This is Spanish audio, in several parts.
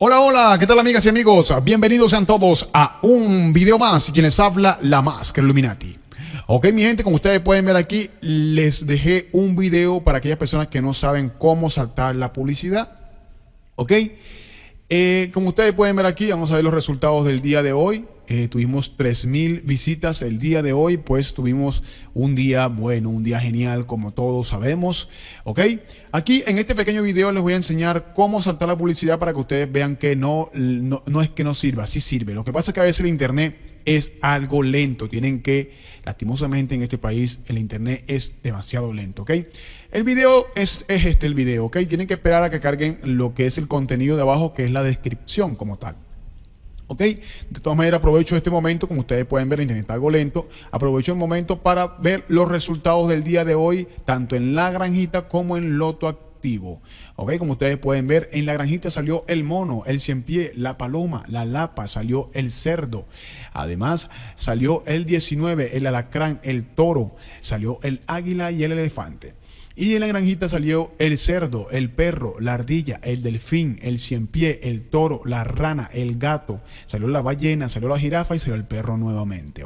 Hola, hola, ¿qué tal amigas y amigos? Bienvenidos sean todos a un video más y quienes habla la máscara Illuminati. Ok, mi gente, como ustedes pueden ver aquí, les dejé un video para aquellas personas que no saben cómo saltar la publicidad. Ok, eh, como ustedes pueden ver aquí, vamos a ver los resultados del día de hoy. Eh, tuvimos 3.000 visitas el día de hoy, pues tuvimos un día bueno, un día genial, como todos sabemos, ¿ok? Aquí en este pequeño video les voy a enseñar cómo saltar la publicidad para que ustedes vean que no, no, es que no sirva, sí sirve. Lo que pasa es que a veces el Internet es algo lento, tienen que, lastimosamente en este país, el Internet es demasiado lento, ¿ok? El video es, es este el video, ¿ok? Tienen que esperar a que carguen lo que es el contenido de abajo, que es la descripción como tal. ¿Ok? De todas maneras, aprovecho este momento, como ustedes pueden ver, internet algo lento. Aprovecho el momento para ver los resultados del día de hoy, tanto en La Granjita como en Loto Activo. ¿Ok? Como ustedes pueden ver, en La Granjita salió el mono, el cienpié, la paloma, la lapa, salió el cerdo. Además, salió el 19, el alacrán, el toro, salió el águila y el elefante. Y en la granjita salió el cerdo, el perro, la ardilla, el delfín, el cienpié, el toro, la rana, el gato, salió la ballena, salió la jirafa y salió el perro nuevamente,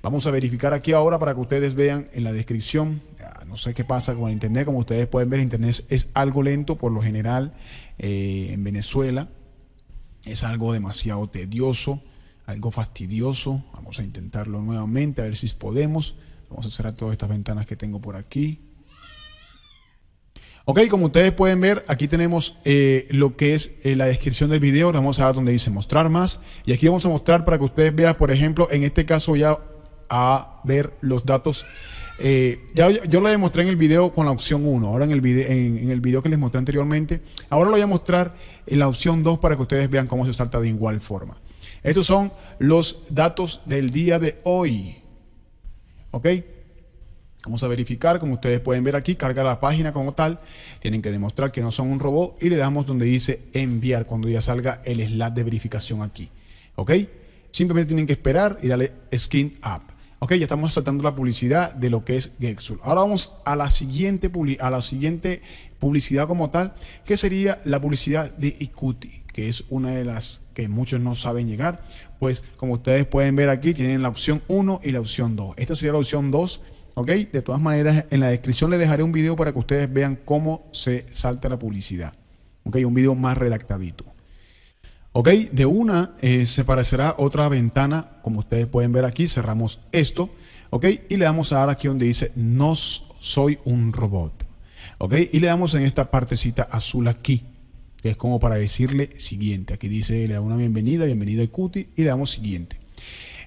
Vamos a verificar aquí ahora para que ustedes vean en la descripción. Ah, no sé qué pasa con el internet, como ustedes pueden ver, el internet es algo lento por lo general eh, en Venezuela. Es algo demasiado tedioso, algo fastidioso. Vamos a intentarlo nuevamente, a ver si podemos. Vamos a cerrar todas estas ventanas que tengo por aquí. Ok, como ustedes pueden ver, aquí tenemos eh, lo que es eh, la descripción del video. Vamos a dar donde dice mostrar más. Y aquí vamos a mostrar para que ustedes vean, por ejemplo, en este caso ya a ver los datos. Eh, ya, yo lo demostré en el video con la opción 1, ahora en el, video, en, el video que les mostré anteriormente. Ahora lo voy a mostrar en la opción 2 para que ustedes vean cómo se salta de igual forma. Estos son los datos del día de hoy. ¿Ok? Vamos a verificar, como ustedes pueden ver aquí, carga la página como tal. Tienen que demostrar que no son un robot y le damos donde dice enviar cuando ya salga el slot de verificación aquí. ¿Ok? Simplemente tienen que esperar y darle Skin Up. Ok, ya estamos saltando la publicidad de lo que es Gexul. Ahora vamos a la siguiente, a la siguiente publicidad como tal, que sería la publicidad de Icuti, que es una de las que muchos no saben llegar. Pues como ustedes pueden ver aquí, tienen la opción 1 y la opción 2. Esta sería la opción 2 ¿Ok? De todas maneras, en la descripción les dejaré un video para que ustedes vean cómo se salta la publicidad. ¿Ok? Un video más redactadito. ¿Ok? De una eh, se parecerá otra ventana, como ustedes pueden ver aquí, cerramos esto. ¿Ok? Y le damos a dar aquí donde dice, no soy un robot. ¿Ok? Y le damos en esta partecita azul aquí, que es como para decirle siguiente. Aquí dice, le da una bienvenida, bienvenido a Cuti, y le damos siguiente.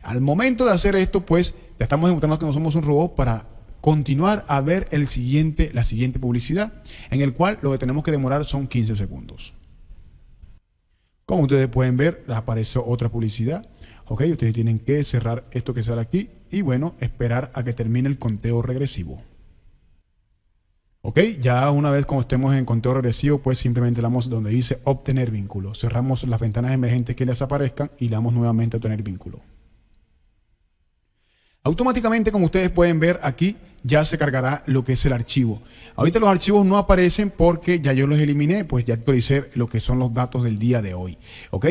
Al momento de hacer esto, pues, estamos demostrando que no somos un robot para continuar a ver el siguiente, la siguiente publicidad, en el cual lo que tenemos que demorar son 15 segundos. Como ustedes pueden ver, les apareció otra publicidad. Ok, ustedes tienen que cerrar esto que sale aquí y bueno, esperar a que termine el conteo regresivo. Ok, ya una vez como estemos en conteo regresivo, pues simplemente damos donde dice obtener vínculo. Cerramos las ventanas emergentes que les aparezcan y damos nuevamente a obtener vínculo. Automáticamente, como ustedes pueden ver aquí, ya se cargará lo que es el archivo. Ahorita los archivos no aparecen porque ya yo los eliminé, pues ya actualicé lo que son los datos del día de hoy, ¿ok?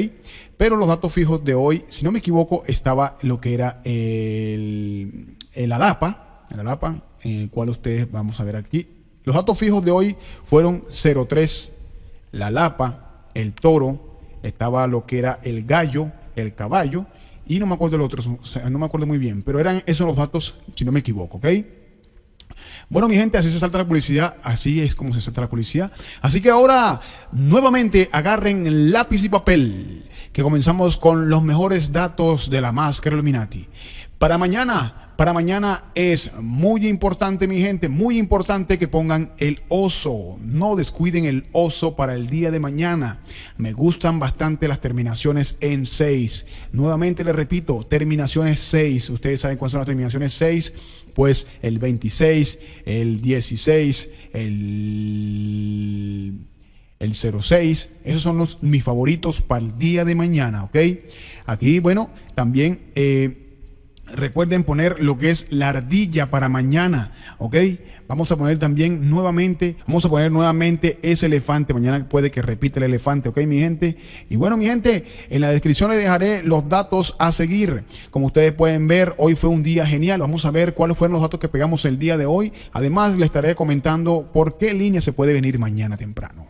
Pero los datos fijos de hoy, si no me equivoco, estaba lo que era el, lapa, el lapa, en el cual ustedes vamos a ver aquí. Los datos fijos de hoy fueron 03, la lapa, el toro, estaba lo que era el gallo, el caballo, y no me acuerdo el otro, no me acuerdo muy bien, pero eran esos los datos, si no me equivoco, ¿ok? Bueno, mi gente, así se salta la publicidad, así es como se salta la publicidad. Así que ahora, nuevamente, agarren lápiz y papel, que comenzamos con los mejores datos de la máscara Illuminati. Para mañana, para mañana es muy importante, mi gente, muy importante que pongan el oso. No descuiden el oso para el día de mañana. Me gustan bastante las terminaciones en 6. Nuevamente les repito, terminaciones 6. Ustedes saben cuáles son las terminaciones 6. Pues el 26, el 16, el el 06. Esos son los, mis favoritos para el día de mañana, ¿ok? Aquí, bueno, también eh, Recuerden poner lo que es la ardilla para mañana, ¿ok? Vamos a poner también nuevamente, vamos a poner nuevamente ese elefante. Mañana puede que repita el elefante, ¿ok, mi gente? Y bueno, mi gente, en la descripción les dejaré los datos a seguir. Como ustedes pueden ver, hoy fue un día genial. Vamos a ver cuáles fueron los datos que pegamos el día de hoy. Además, les estaré comentando por qué línea se puede venir mañana temprano.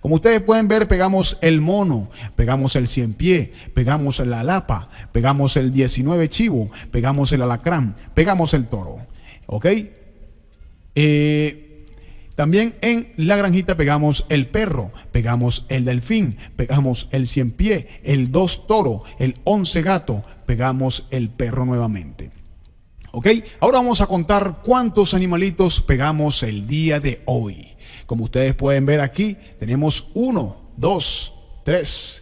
Como ustedes pueden ver, pegamos el mono, pegamos el cien pie, pegamos la lapa, pegamos el 19 chivo pegamos el alacrán, pegamos el toro. ¿Ok? Eh, también en la granjita pegamos el perro, pegamos el delfín, pegamos el cien pie, el dos toro, el once gato, pegamos el perro nuevamente. ¿Ok? Ahora vamos a contar cuántos animalitos pegamos el día de hoy. Como ustedes pueden ver aquí, tenemos uno, dos, tres,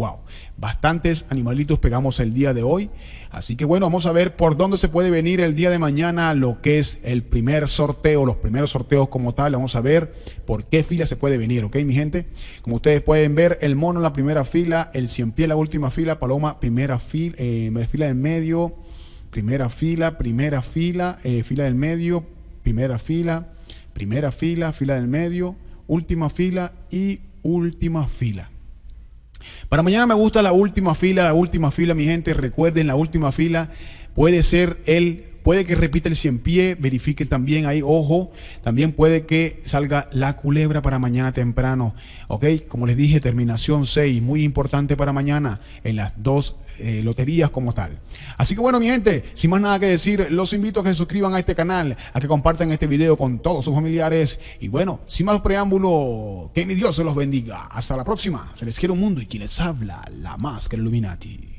Wow, bastantes animalitos pegamos el día de hoy. Así que bueno, vamos a ver por dónde se puede venir el día de mañana lo que es el primer sorteo, los primeros sorteos como tal. Vamos a ver por qué fila se puede venir, ¿ok, mi gente? Como ustedes pueden ver, el mono en la primera fila, el cien en la última fila, paloma primera fila, eh, fila del medio, primera fila, primera fila, eh, fila del medio, primera fila, primera fila, fila del medio, última fila y última fila. Para mañana me gusta la última fila, la última fila, mi gente. Recuerden, la última fila puede ser el puede que repita el cien pie, verifique también ahí, ojo, también puede que salga la culebra para mañana temprano, ¿ok? Como les dije, terminación 6, muy importante para mañana en las dos eh, loterías como tal. Así que bueno, mi gente, sin más nada que decir, los invito a que se suscriban a este canal, a que compartan este video con todos sus familiares y bueno, sin más preámbulo, que mi Dios se los bendiga. Hasta la próxima, se les quiere un mundo y quien les habla, la máscara Illuminati.